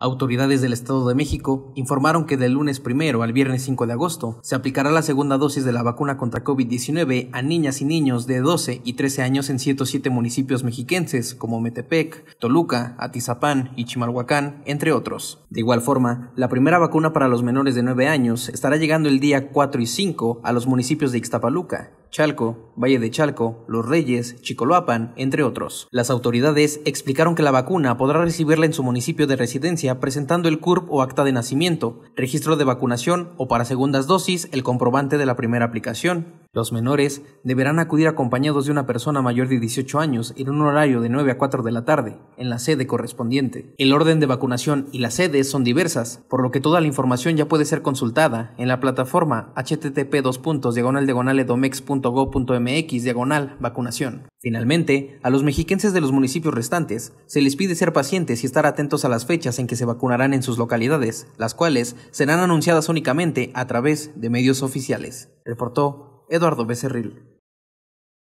Autoridades del Estado de México informaron que del lunes primero al viernes 5 de agosto se aplicará la segunda dosis de la vacuna contra COVID-19 a niñas y niños de 12 y 13 años en 107 municipios mexiquenses como Metepec, Toluca, Atizapán y Chimalhuacán, entre otros. De igual forma, la primera vacuna para los menores de 9 años estará llegando el día 4 y 5 a los municipios de Ixtapaluca, Chalco, Valle de Chalco, Los Reyes, Chicoloapan, entre otros. Las autoridades explicaron que la vacuna podrá recibirla en su municipio de residencia presentando el CURP o acta de nacimiento, registro de vacunación o para segundas dosis el comprobante de la primera aplicación, los menores deberán acudir acompañados de una persona mayor de 18 años en un horario de 9 a 4 de la tarde, en la sede correspondiente. El orden de vacunación y las sedes son diversas, por lo que toda la información ya puede ser consultada en la plataforma http edomexgovmx diagonal vacunación. Finalmente, a los mexiquenses de los municipios restantes se les pide ser pacientes y estar atentos a las fechas en que se vacunarán en sus localidades, las cuales serán anunciadas únicamente a través de medios oficiales. Reportó Eduardo Becerril.